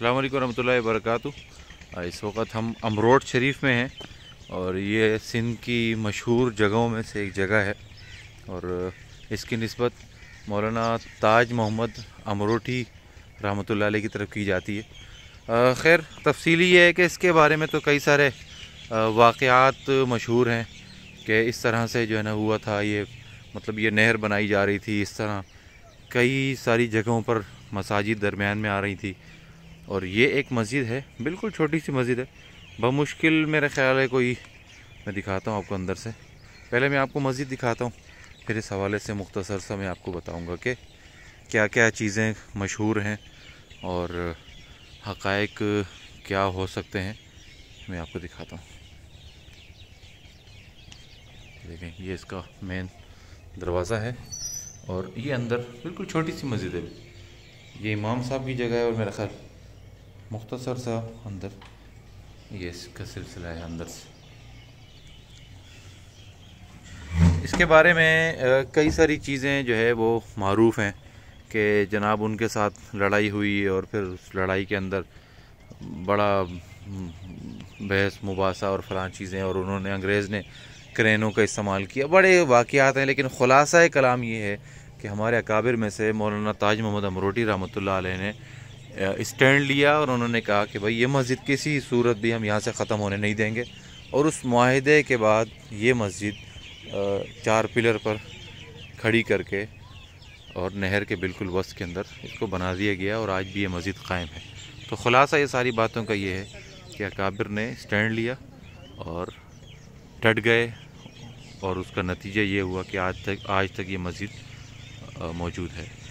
अल्लाम वरहमल वरक इस वक्त हम अमरोड शरीफ में हैं और ये सिंध की मशहूर जगहों में से एक जगह है और इसकी नस्बत मौलाना ताज मोहम्मद अमरोटी रहमत की तरफ की जाती है खैर तफसीली ये है कि इसके बारे में तो कई सारे वाक़ात मशहूर हैं कि इस तरह से जो है ना हुआ था ये मतलब ये नहर बनाई जा रही थी इस तरह कई सारी जगहों पर मसाजिद दरमियान में आ रही थी और ये एक मस्जिद है बिल्कुल छोटी सी मस्जिद है बमुश्किल मेरे ख्याल है कोई मैं दिखाता हूँ आपको अंदर से पहले मैं आपको मस्जिद दिखाता हूँ फिर इस हवाले से मुख्तसर सा मैं आपको बताऊँगा कि क्या क्या चीज़ें मशहूर हैं और हकायक क्या हो सकते हैं मैं आपको दिखाता हूँ देखें ये इसका मेन दरवाज़ा है और ये अंदर बिल्कुल छोटी सी मस्जिद है ये इमाम साहब की जगह है और मेरा ख्याल मुख्तसर सा अंदर ये इसका सिलसिला है अंदर से इसके बारे में कई सारी चीज़ें जो है वो मरूफ़ हैं कि जनाब उनके साथ लड़ाई हुई और फिर उस लड़ाई के अंदर बड़ा बहस मुबासा और फलां चीज़ें और उन्होंने अंग्रेज़ ने क्रेनों का इस्तेमाल किया बड़े वाक़ात हैं लेकिन ख़ुलासा कलाम ये है कि हमारे अकाबिर में से मौलाना ताज मोहम्मद अमरोटी रहमत ने स्टैंड लिया और उन्होंने कहा कि भाई ये मस्जिद किसी सूरत भी हम यहाँ से ख़त्म होने नहीं देंगे और उस माहदे के बाद ये मस्जिद चार पिलर पर खड़ी करके और नहर के बिल्कुल वस्त के अंदर इसको बना दिया गया और आज भी ये मस्जिद कायम है तो ख़ुलासा ये सारी बातों का ये है कि अकाबिर ने स्टैंड लिया और डट गए और उसका नतीजा ये हुआ कि आज तक आज तक ये मस्जिद मौजूद है